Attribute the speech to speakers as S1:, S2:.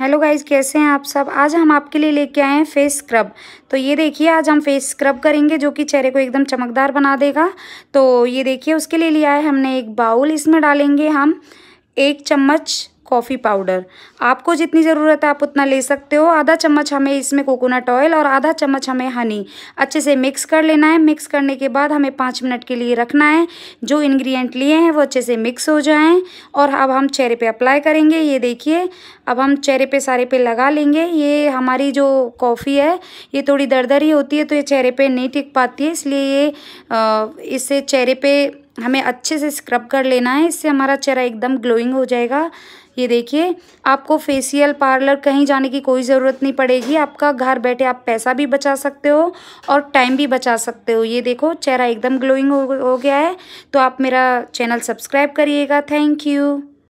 S1: hello guys कैसे हैं आप सब आज हम आपके लिए लेके आए हैं फेस स्क्रब तो ये देखिए आज हम फेस स्क्रब करेंगे जो कि चेहरे को एकदम चमकदार बना देगा तो ये देखिए उसके लिए लिया है हमने एक बाउल इसमें डालेंगे हम एक चम्मच कॉफ़ी पाउडर आपको जितनी ज़रूरत है आप उतना ले सकते हो आधा चम्मच हमें इसमें कोकोनट ऑयल और आधा चम्मच हमें हनी अच्छे से मिक्स कर लेना है मिक्स करने के बाद हमें पाँच मिनट के लिए रखना है जो इन्ग्रीडियंट लिए हैं वो अच्छे से मिक्स हो जाएँ और अब हम चेहरे पर अप्लाई करेंगे ये देखिए अब हम चेहरे पर सारे पे लगा लेंगे ये हमारी जो कॉफ़ी है ये थोड़ी दरदर ही होती है तो ये चेहरे पर नहीं टिक पाती है इसलिए ये इससे चेहरे पर हमें अच्छे से स्क्रब कर लेना है इससे हमारा चेहरा एकदम ग्लोइंग हो जाएगा ये देखिए आपको फेसियल पार्लर कहीं जाने की कोई ज़रूरत नहीं पड़ेगी आपका घर बैठे आप पैसा भी बचा सकते हो और टाइम भी बचा सकते हो ये देखो चेहरा एकदम ग्लोइंग हो, हो गया है तो आप मेरा चैनल सब्सक्राइब करिएगा थैंक यू